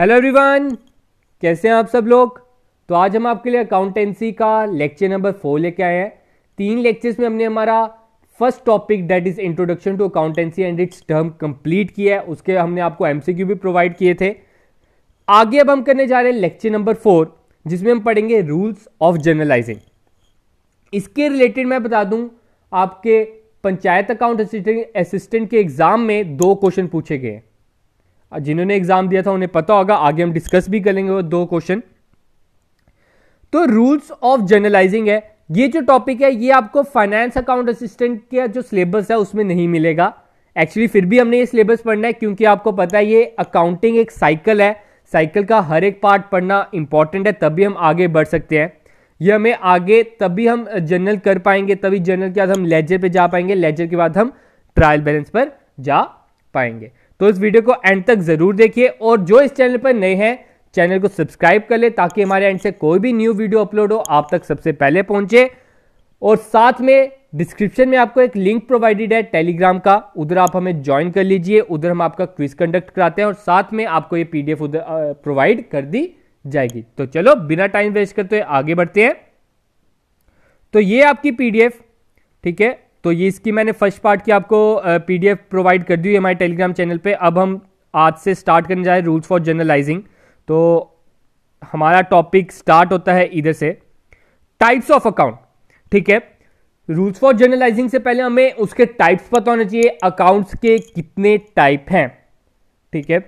hello everyone कैसे हैं आप सब लोग तो आज हम आपके लिए अकाउंटेंसी का लेक्चर नंबर फोर लेके आए हैं तीन लेक्चर्स में हमने हमारा first topic that is introduction to accountancy and its term complete किया है उसके हमने आपको एमसीक्यू भी प्रोवाइड किए थे आगे अब हम करने जा रहे हैं लेक्चर नंबर फोर जिसमें हम पढ़ेंगे रूल्स ऑफ जर्नलाइजिंग इसके रिलेटेड मैं बता दूं आपके पंचायत अकाउंट असिस्टेंट के एग्जाम में दो क्वेश्चन पूछे गए हैं जिन्होंने एग्जाम दिया था उन्हें पता होगा आगे हम डिस्कस भी करेंगे वो दो क्वेश्चन तो रूल्स ऑफ जर्नलाइजिंग है ये जो टॉपिक है ये आपको फाइनेंस अकाउंट असिस्टेंट के जो सिलेबस है उसमें नहीं मिलेगा एक्चुअली फिर भी हमने ये सिलेबस पढ़ना है क्योंकि आपको पता है ये अकाउंटिंग एक साइकिल है साइकिल का हर एक पार्ट पढ़ना इंपॉर्टेंट है तभी हम आगे बढ़ सकते हैं ये हमें आगे तभी हम जनरल कर पाएंगे तभी जनरल के बाद हम लेजर पे जा पाएंगे लेजर के बाद हम ट्रायल बैलेंस पर जा पाएंगे तो इस वीडियो को एंड तक ज़रूर देखिए और जो इस चैनल पर नए हैं चैनल को सब्सक्राइब कर ले ताकि हमारे एंड से कोई भी न्यू वीडियो अपलोड हो आप तक सबसे पहले पहुंचे और साथ में डिस्क्रिप्शन में आपको एक लिंक प्रोवाइडेड है टेलीग्राम का उधर आप हमें ज्वाइन कर लीजिए उधर हम आपका क्विज कंडक्ट कराते हैं और साथ में आपको ये पीडीएफ उधर प्रोवाइड कर दी जाएगी तो चलो बिना टाइम वेस्ट करते हुए आगे बढ़ते हैं तो ये आपकी पीडीएफ ठीक है तो ये इसकी मैंने फर्स्ट पार्ट की आपको पीडीएफ प्रोवाइड कर दी है हमारे टेलीग्राम चैनल पे अब हम आज से स्टार्ट करने जा रहे हैं रूल्स फॉर जर्नलाइजिंग तो हमारा टॉपिक स्टार्ट होता है इधर से टाइप्स ऑफ अकाउंट ठीक है रूल्स फॉर जर्नलाइजिंग से पहले हमें उसके टाइप्स पता होना चाहिए अकाउंट्स के कितने टाइप हैं ठीक है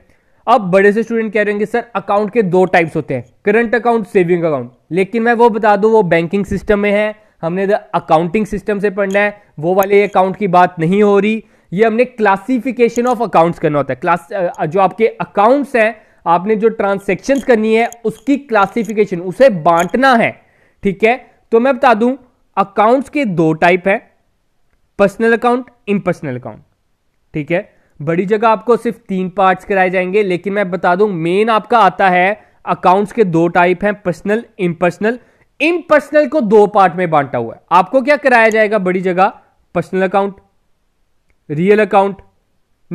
अब बड़े से स्टूडेंट कह रहे हैं सर अकाउंट के दो टाइप्स होते हैं करंट अकाउंट सेविंग अकाउंट लेकिन मैं वो बता दूं वो बैंकिंग सिस्टम में है हमने द अकाउंटिंग सिस्टम से पढ़ना है वो वाले अकाउंट की बात नहीं हो रही ये हमने क्लासिफिकेशन ऑफ अकाउंट्स करना होता है क्लास जो आपके अकाउंट्स हैं आपने जो ट्रांसेक्शन करनी है उसकी क्लासिफिकेशन उसे बांटना है ठीक है तो मैं बता दूं अकाउंट्स के दो टाइप हैं पर्सनल अकाउंट इम्पर्सनल अकाउंट ठीक है बड़ी जगह आपको सिर्फ तीन पार्ट्स कराए जाएंगे लेकिन मैं बता दूं मेन आपका आता है अकाउंट्स के दो टाइप हैं पर्सनल इम्पर्सनल पर्सनल को दो पार्ट में बांटा हुआ है आपको क्या कराया जाएगा बड़ी जगह personal account real account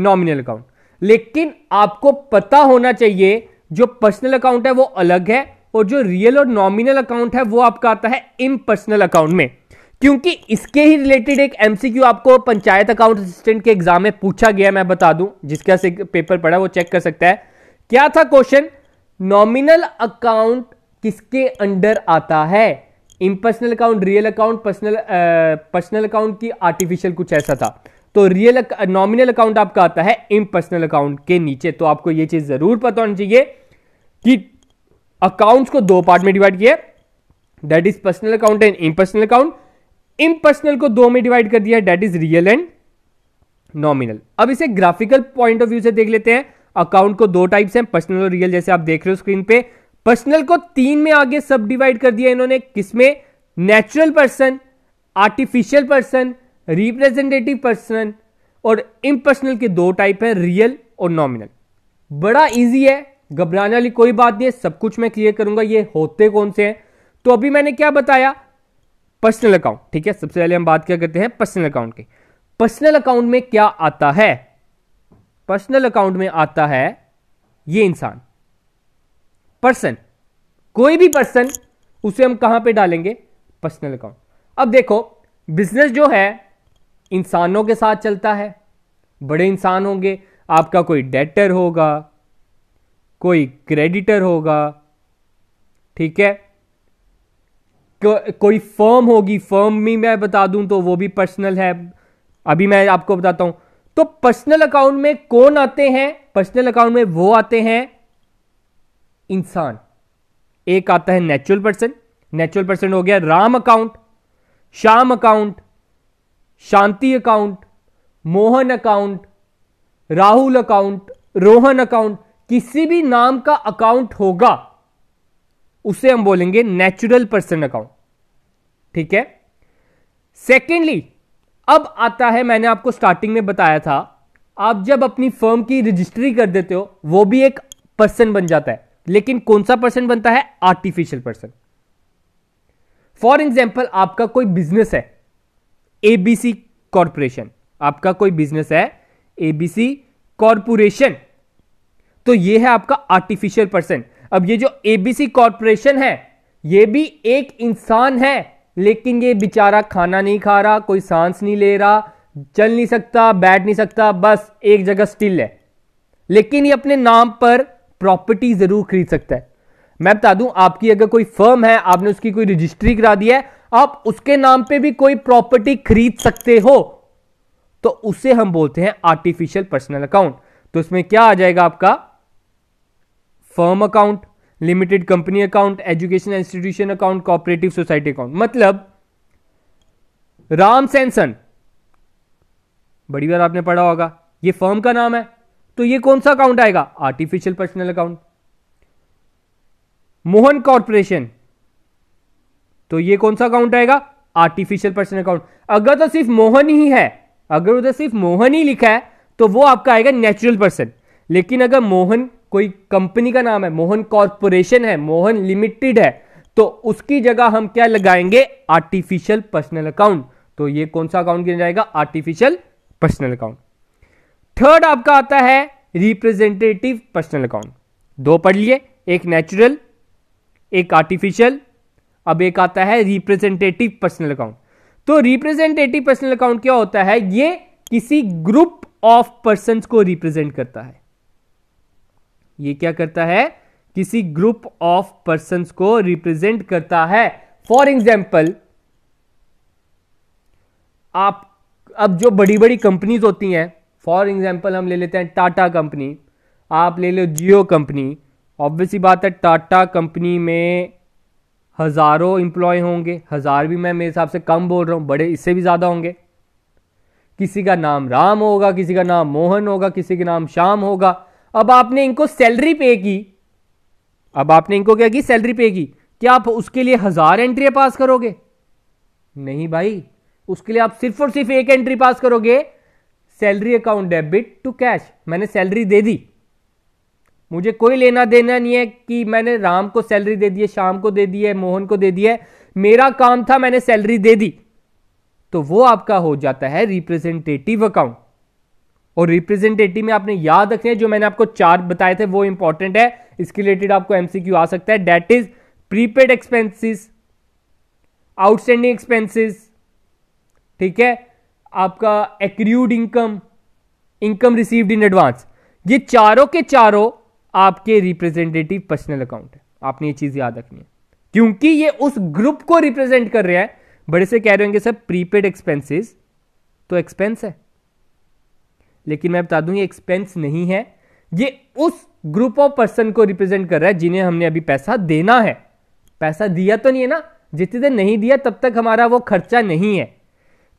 nominal account लेकिन आपको पता होना चाहिए जो पर्सनल अकाउंट है वो अलग है और जो रियल और नॉमिनल अकाउंट है वो आपका आता है पर्सनल अकाउंट में क्योंकि इसके ही रिलेटेड एक एमसीक्यू आपको पंचायत अकाउंट असिस्टेंट के एग्जाम में पूछा गया मैं बता दूं जिसका पेपर पड़ा वो चेक कर सकता है क्या था क्वेश्चन नॉमिनल अकाउंट किसके अंडर आता है impersonal account real account personal personal account की आर्टिफिशियल कुछ ऐसा था तो रियल नॉमिनल अकाउंट आपका आता है इम्पर्सनल अकाउंट के नीचे तो आपको यह चीज जरूर पता होनी चाहिए कि अकाउंट्स को दो पार्ट में डिवाइड किया that is personal account and impersonal account impersonal को दो में डिवाइड कर दिया that is real and nominal अब इसे ग्राफिकल पॉइंट ऑफ व्यू से देख लेते हैं अकाउंट को दो टाइप्स हैं पर्सनल और रियल जैसे आप देख रहे हो स्क्रीन पे पर्सनल को तीन में आगे सब डिवाइड कर दिया इन्होंने किसमें natural person artificial person representative person और इम्पर्सनल के दो टाइप हैं रियल और नॉमिनल बड़ा इजी है घबराने वाली कोई बात नहीं है सब कुछ मैं क्लियर करूंगा ये होते कौन से हैं तो अभी मैंने क्या बताया पर्सनल अकाउंट ठीक है सबसे पहले हम बात क्या करते हैं पर्सनल अकाउंट के पर्सनल अकाउंट में क्या आता है पर्सनल अकाउंट में आता है ये इंसान पर्सन कोई भी पर्सन उसे हम कहां पे डालेंगे पर्सनल अकाउंट अब देखो बिजनेस जो है इंसानों के साथ चलता है बड़े इंसान होंगे आपका कोई डेटर होगा कोई क्रेडिटर होगा ठीक है को, कोई फर्म होगी फर्म में मैं बता दूं तो वो भी पर्सनल है अभी मैं आपको बताता हूं तो पर्सनल अकाउंट में कौन आते हैं पर्सनल अकाउंट में वो आते हैं इंसान एक आता है नेचुरल पर्सन नेचुरल पर्सन हो गया Ram account Shyam account Shanti account Mohan account Rahul account Rohan account किसी भी नाम का अकाउंट होगा उसे हम बोलेंगे नेचुरल पर्सन अकाउंट ठीक है सेकेंडली अब आता है मैंने आपको स्टार्टिंग में बताया था आप जब अपनी फर्म की रजिस्ट्री कर देते हो वो भी एक पर्सन बन जाता है लेकिन कौन सा पर्सन बनता है आर्टिफिशियल पर्सन फॉर एग्जाम्पल आपका कोई बिजनेस है एबीसी कॉरपोरेशन आपका कोई बिजनेस है एबीसी कॉरपोरेशन तो ये है आपका आर्टिफिशियल पर्सन अब ये जो एबीसी कॉरपोरेशन है ये भी एक इंसान है लेकिन ये बेचारा खाना नहीं खा रहा कोई सांस नहीं ले रहा चल नहीं सकता बैठ नहीं सकता बस एक जगह स्टिल है लेकिन ये अपने नाम पर प्रॉपर्टी जरूर खरीद सकता है मैं बता दूं आपकी अगर कोई फर्म है आपने उसकी कोई रजिस्ट्री करा दी है आप उसके नाम पे भी कोई प्रॉपर्टी खरीद सकते हो तो उसे हम बोलते हैं आर्टिफिशियल पर्सनल अकाउंट तो इसमें क्या आ जाएगा आपका firm account limited company account education institution account cooperative society account मतलब राम सेंसन बड़ी बार आपने पढ़ा होगा ये फर्म का नाम है तो ये कौन सा अकाउंट आएगा artificial personal account Mohan corporation तो ये कौन सा अकाउंट आएगा आर्टिफिशियल पर्सनल अकाउंट अगर तो सिर्फ मोहन ही है अगर उधर सिर्फ मोहन ही लिखा है तो वो आपका आएगा नेचुरल पर्सन लेकिन अगर मोहन कोई कंपनी का नाम है मोहन कॉरपोरेशन है मोहन लिमिटेड है तो उसकी जगह हम क्या लगाएंगे आर्टिफिशियल पर्सनल अकाउंट तो ये कौन सा अकाउंट गिना जाएगा आर्टिफिशियल पर्सनल अकाउंट थर्ड आपका आता है रिप्रेजेंटेटिव पर्सनल अकाउंट दो पढ़ लिए एक नेचुरल एक आर्टिफिशियल अब एक आता है रिप्रेजेंटेटिव पर्सनल अकाउंट तो रिप्रेजेंटेटिव पर्सनल अकाउंट क्या होता है ये किसी ग्रुप ऑफ पर्सन को रिप्रेजेंट करता है ये क्या करता है किसी ग्रुप ऑफ पर्सन को रिप्रेजेंट करता है फॉर एग्जाम्पल आप अब जो बड़ी बड़ी कंपनीज होती हैं फॉर एग्जाम्पल हम ले लेते हैं टाटा कंपनी आप ले लो जियो कंपनी ऑब्वियसली बात है टाटा कंपनी में हज़ारों इम्प्लॉय होंगे हज़ार भी मैं मेरे हिसाब से कम बोल रहा हूँ बड़े इससे भी ज़्यादा होंगे किसी का नाम राम होगा किसी का नाम मोहन होगा किसी का नाम श्याम होगा अब आपने इनको सैलरी पे की अब आपने इनको क्या की सैलरी पे की क्या आप उसके लिए हज़ार एंट्रियाँ पास करोगे नहीं भाई उसके लिए आप सिर्फ और सिर्फ एक एंट्री पास करोगे salary account debit to cash मैंने सैलरी दे दी मुझे कोई लेना देना नहीं है कि मैंने राम को सैलरी दे दी है शाम को दे दी है मोहन को दे दी है मेरा काम था मैंने सैलरी दे दी तो वो आपका हो जाता है रिप्रेजेंटेटिव अकाउंट और रिप्रेजेंटेटिव में आपने याद रखना है जो मैंने आपको चार बताए थे वो इंपॉर्टेंट है इसके रिलेटेड आपको एमसीक्यू आ सकता है that is prepaid expenses outstanding expenses ठीक है आपका accrued income income received in advance ये चारों के चारों आपके रिप्रेजेंटेटिव पर्सनल अकाउंट है आपने ये चीज़ याद रखनी है क्योंकि ये उस ग्रुप को रिप्रेजेंट कर रहा है बड़े से कह रहे होंगे सर प्रीपेड एक्सपेंसेस तो एक्सपेंस है लेकिन मैं बता दूं ये एक्सपेंस नहीं है ये उस ग्रुप ऑफ पर्सन को रिप्रेजेंट कर रहा है जिन्हें हमने अभी पैसा देना है पैसा दिया तो नहीं है ना जितनी देर नहीं दिया तब तक हमारा वो खर्चा नहीं है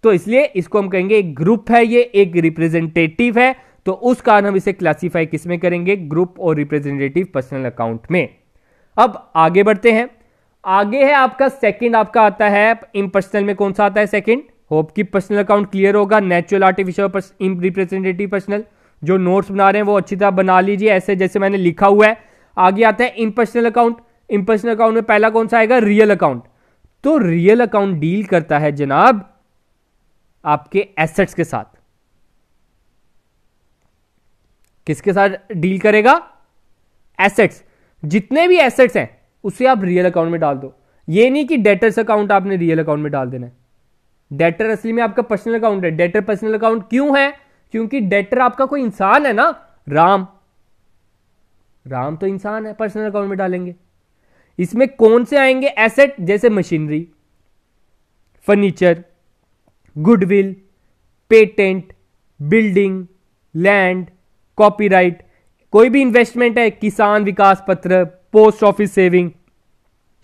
तो इसलिए इसको हम कहेंगे एक ग्रुप है ये एक रिप्रेजेंटेटिव है तो उस कारण हम इसे क्लासीफाई किसमें करेंगे ग्रुप और रिप्रेजेंटेटिव पर्सनल अकाउंट में अब आगे बढ़ते हैं आगे है आपका सेकंड आपका आता है इम्पर्सनल में कौन सा आता है सेकंड होप की पर्सनल अकाउंट क्लियर होगा नेचुरल आर्टिफिशियल इम रिप्रेजेंटेटिव पर्सनल जो नोट्स बना रहे हैं वो अच्छी तरह बना लीजिए ऐसे जैसे मैंने लिखा हुआ है आगे आता है इम्पर्सनल अकाउंट इम्पर्सनल अकाउंट में पहला कौन सा आएगा रियल अकाउंट तो रियल अकाउंट डील करता है जनाब आपके एसेट्स के साथ किसके साथ डील करेगा एसेट्स जितने भी एसेट्स हैं उसे आप रियल अकाउंट में डाल दो ये नहीं कि डेटर्स अकाउंट आपने रियल अकाउंट में डाल देना है डेटर असली में आपका पर्सनल अकाउंट है डेटर पर्सनल अकाउंट क्यों है क्योंकि डेटर आपका कोई इंसान है ना राम राम तो इंसान है पर्सनल अकाउंट में डालेंगे इसमें कौन से आएंगे एसेट जैसे machinery furniture goodwill patent building land copyright कोई भी इन्वेस्टमेंट है Kisan Vikas Patra post office saving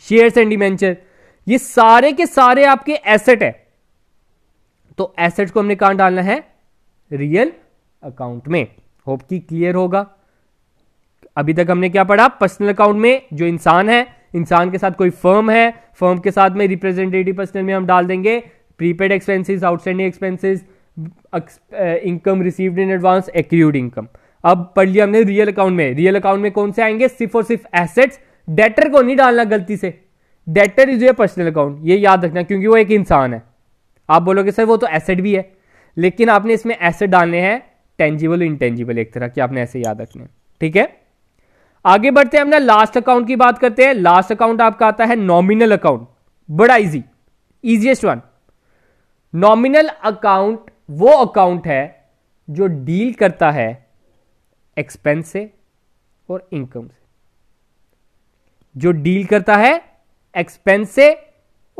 shares and debenture ये सारे के सारे आपके एसेट है तो एसेट को हमने कहां डालना है रियल अकाउंट में होप की क्लियर होगा अभी तक हमने क्या पढ़ा पर्सनल अकाउंट में जो इंसान है इंसान के साथ कोई फर्म है फर्म के साथ में रिप्रेजेंटेटिव पर्सनल में हम डाल देंगे prepaid expenses outstanding expenses income received in advance accrued income अब पढ़ लिया हमने रियल अकाउंट में रियल अकाउंट में कौन से आएंगे सिर्फ और सिर्फ एसेट्स डेटर को नहीं डालना गलती से डेटर इज ये पर्सनल अकाउंट ये याद रखना क्योंकि वो एक इंसान है आप बोलोगे सर वो तो एसेट भी है लेकिन आपने इसमें एसेट डालने हैं टेंजिबल इंटेंजिबल एक तरह की आपने ऐसे याद रखने ठीक है आगे बढ़ते हैं अपना लास्ट अकाउंट की बात करते हैं लास्ट अकाउंट आपका आता है नॉमिनल अकाउंट बड़ा easy easiest one nominal account वो अकाउंट है जो डील करता है एक्सपेंस से और इनकम से जो डील करता है एक्सपेंस से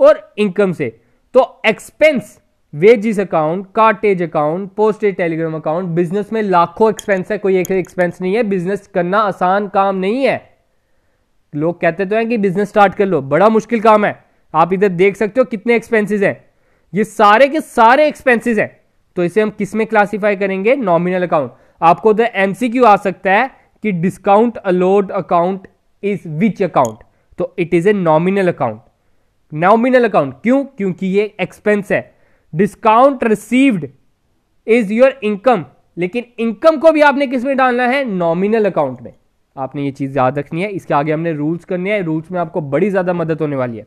और इनकम से तो expense wages account cartage account postage telegram account business में लाखों एक्सपेंस है कोई एक एक्सपेंस नहीं है बिजनेस करना आसान काम नहीं है लोग कहते तो हैं कि बिजनेस स्टार्ट कर लो बड़ा मुश्किल काम है आप इधर देख सकते हो कितने एक्सपेंसेस हैं ये सारे के सारे एक्सपेंसेस हैं तो इसे हम किस में क्लासीफाई करेंगे नॉमिनल अकाउंट आपको तो एमसीक्यू आ सकता है कि discount allowed account is which account तो it is a nominal account nominal account क्यों क्योंकि ये एक्सपेंस है discount received is your income लेकिन इनकम को भी आपने किस में डालना है नॉमिनल अकाउंट में आपने ये चीज़ याद रखनी है इसके आगे हमने रूल्स करने हैं रूल्स में आपको बड़ी ज़्यादा मदद होने वाली है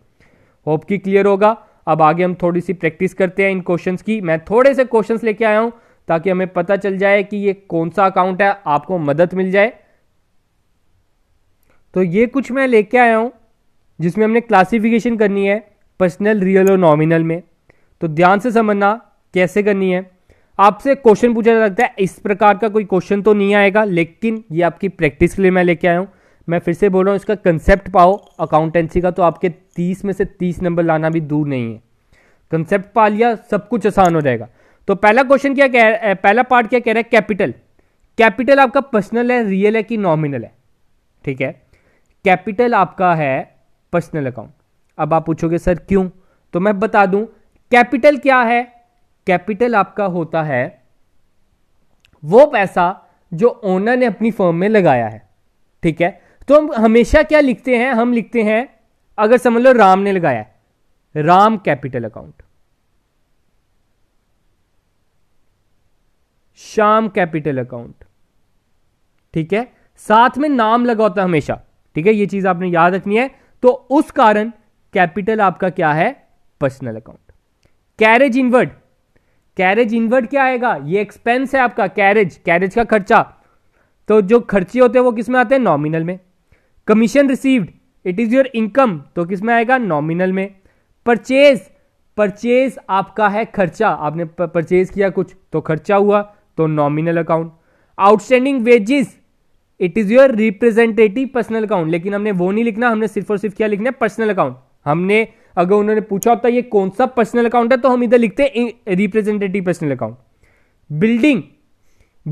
होप की क्लियर होगा अब आगे हम थोड़ी सी प्रैक्टिस करते हैं इन क्वेश्चंस की मैं थोड़े से क्वेश्चंस लेके आया हूं ताकि हमें पता चल जाए कि ये कौन सा अकाउंट है आपको मदद मिल जाए तो ये कुछ मैं लेके आया हूं जिसमें हमने क्लासिफिकेशन करनी है पर्सनल रियल और नॉमिनल में तो ध्यान से समझना कैसे करनी है आपसे क्वेश्चन पूछा जा सकता है इस प्रकार का कोई क्वेश्चन तो नहीं आएगा लेकिन ये आपकी प्रैक्टिस के लिए मैं लेके आया हूँ मैं फिर से बोल रहा हूँ इसका कंसेप्ट पाओ अकाउंटेंसी का तो आपके तीस में से तीस नंबर लाना भी दूर नहीं है कंसेप्ट पा लिया सब कुछ आसान हो जाएगा तो पहला क्वेश्चन क्या कह रहा है पहला पार्ट क्या कह रहा है कैपिटल कैपिटल आपका पर्सनल है रियल है कि नॉमिनल है ठीक है कैपिटल आपका है पर्सनल अकाउंट अब आप पूछोगे सर क्यों तो मैं बता दूं कैपिटल क्या है कैपिटल आपका होता है वो पैसा जो ओनर ने अपनी फर्म में लगाया है ठीक है तो हम हमेशा क्या लिखते हैं हम लिखते हैं अगर समझ लो राम ने लगाया Ram capital account Shyam capital account ठीक है साथ में नाम लगा होता है हमेशा ठीक है ये चीज आपने याद रखनी है तो उस कारण कैपिटल आपका क्या है personal account carriage inward carriage inward क्या आएगा ये एक्सपेंस है आपका कैरेज कैरेज का खर्चा तो जो खर्चे होते हैं वो किस में आते हैं नॉमिनल में commission received it is your income तो किस में आएगा नॉमिनल में परचेज परचेज आपका है खर्चा आपने परचेज किया कुछ तो खर्चा हुआ तो nominal account outstanding wages it is your representative personal account लेकिन हमने वो नहीं लिखना हमने सिर्फ और सिर्फ क्या लिखना है पर्सनल अकाउंट हमने अगर उन्होंने पूछा होता ये कौन सा पर्सनल अकाउंट है तो हम इधर लिखते हैं representative personal account building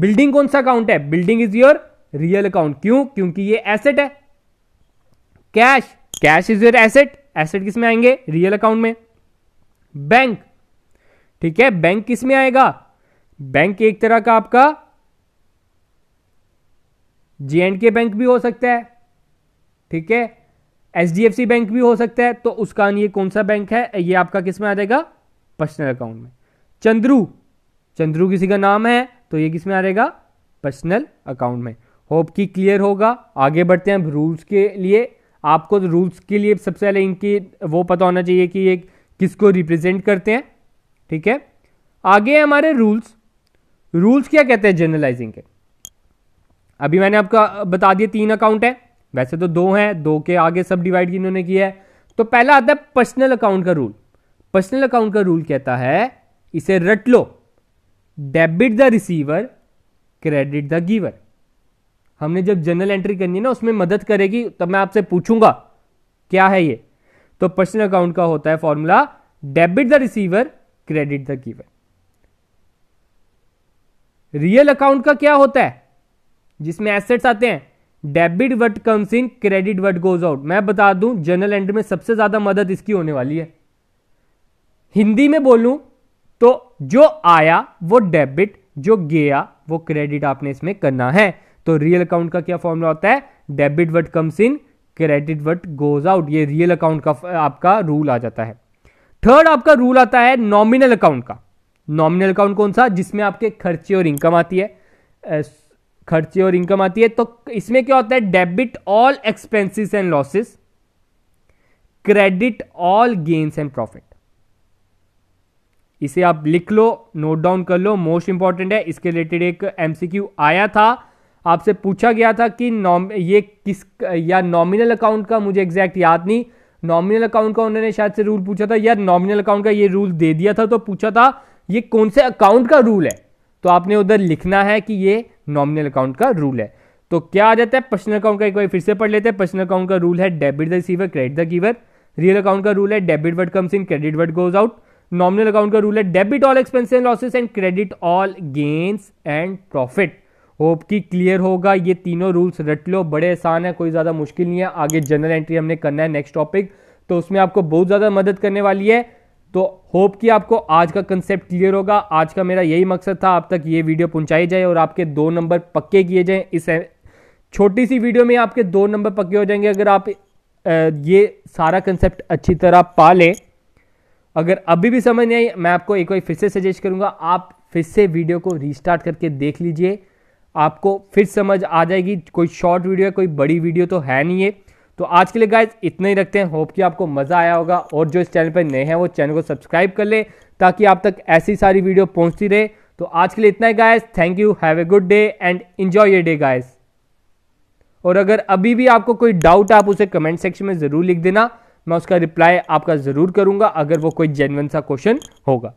building कौन सा अकाउंट है building is your real account क्यों क्योंकि ये एसेट है cash cash is your asset asset किस में आएंगे रियल अकाउंट में बैंक ठीक है बैंक किस में आएगा बैंक एक तरह का आपका जे एंड के बैंक भी हो सकता है ठीक है H D F C bank भी हो सकता है तो उसका ये कौन सा बैंक है ये आपका किस में आ जाएगा पर्सनल अकाउंट में चंद्रू चंद्रू किसी का नाम है तो ये किस में आ जाएगा पर्सनल अकाउंट में होप की क्लियर होगा आगे बढ़ते हैं रूल्स के लिए आपको तो रूल्स के लिए सबसे पहले इनकी वो पता होना चाहिए कि ये किसको रिप्रेजेंट करते हैं ठीक है आगे हमारे रूल्स रूल्स क्या कहते हैं जर्नलाइजिंग के अभी मैंने आपको बता दिया तीन अकाउंट है वैसे तो दो हैं दो के आगे सब डिवाइड इन्होंने किया है तो पहला आता है पर्सनल अकाउंट का रूल पर्सनल अकाउंट का रूल कहता है इसे रट लो debit the receiver credit the giver हमने जब जनरल एंट्री करनी है ना उसमें मदद करेगी तब मैं आपसे पूछूंगा क्या है ये तो पर्सनल अकाउंट का होता है formula debit the receiver credit the giver real account का क्या होता है जिसमें एसेट्स आते हैं debit what comes in credit what goes out मैं बता दूं जनरल एंट्री में सबसे ज्यादा मदद इसकी होने वाली है हिंदी में बोलूं तो जो आया वो डेबिट जो गया वो क्रेडिट आपने इसमें करना है तो रियल अकाउंट का क्या फॉर्मूला होता है debit what comes in credit what goes out ये रियल अकाउंट का आपका रूल आ जाता है थर्ड आपका रूल आता है नॉमिनल अकाउंट का नॉमिनल अकाउंट कौन सा जिसमें आपके खर्चे और इनकम आती है खर्चे और इनकम आती है तो इसमें क्या होता है debit all expenses and losses credit all gains and profit इसे आप लिख लो नोट डाउन कर लो मोस्ट इंपॉर्टेंट है इसके रिलेटेड एक एमसीक्यू आया था आपसे पूछा गया था कि नॉम ये किस या नॉमिनल अकाउंट का मुझे एग्जैक्ट याद नहीं नॉमिनल अकाउंट का उन्होंने शायद से रूल पूछा था या नॉमिनल अकाउंट का ये रूल दे दिया था तो पूछा था ये कौन से अकाउंट का रूल है तो आपने उधर लिखना है कि ये नॉमिनल अकाउंट का रूल है तो क्या आ जाता है पर्सनल अकाउंट का एक बार फिर से पढ़ लेते हैं पर्सनल अकाउंट का रूल है debit the receiver credit the giver real account का रूल है debit what comes in credit what goes out nominal account का रूल है debit all expenses and losses and credit all gains and profit hope की clear होगा ये तीनों rules रट लो बड़े आसान है कोई ज़्यादा मुश्किल नहीं है आगे जनरल एंट्री हमने करना है नेक्स्ट टॉपिक तो उसमें आपको बहुत ज़्यादा मदद करने वाली है तो होप कि आपको आज का कंसेप्ट क्लियर होगा आज का मेरा यही मकसद था आप तक ये वीडियो पहुंचाई जाए और आपके दो नंबर पक्के किए जाएँ इस छोटी सी वीडियो में आपके दो नंबर पक्के हो जाएंगे अगर आप ये सारा कंसेप्ट अच्छी तरह पा लें अगर अभी भी समझ नहीं आई मैं आपको एक बार फिर से सजेस्ट करूंगा आप फिर से वीडियो को रिस्टार्ट करके देख लीजिए आपको फिर समझ आ जाएगी कोई शॉर्ट वीडियो है कोई बड़ी वीडियो तो है नहीं है तो आज के लिए गाइज इतना ही रखते हैं होप कि आपको मज़ा आया होगा और जो इस चैनल पर नए हैं वो चैनल को सब्सक्राइब कर ले ताकि आप तक ऐसी सारी वीडियो पहुंचती रहे तो आज के लिए इतना ही guys thank you have a good day and enjoy ये डे गाइज और अगर अभी भी आपको कोई डाउट आप उसे कमेंट सेक्शन में ज़रूर लिख देना मैं उसका रिप्लाई आपका ज़रूर करूंगा अगर वो कोई जेनवन सा क्वेश्चन होगा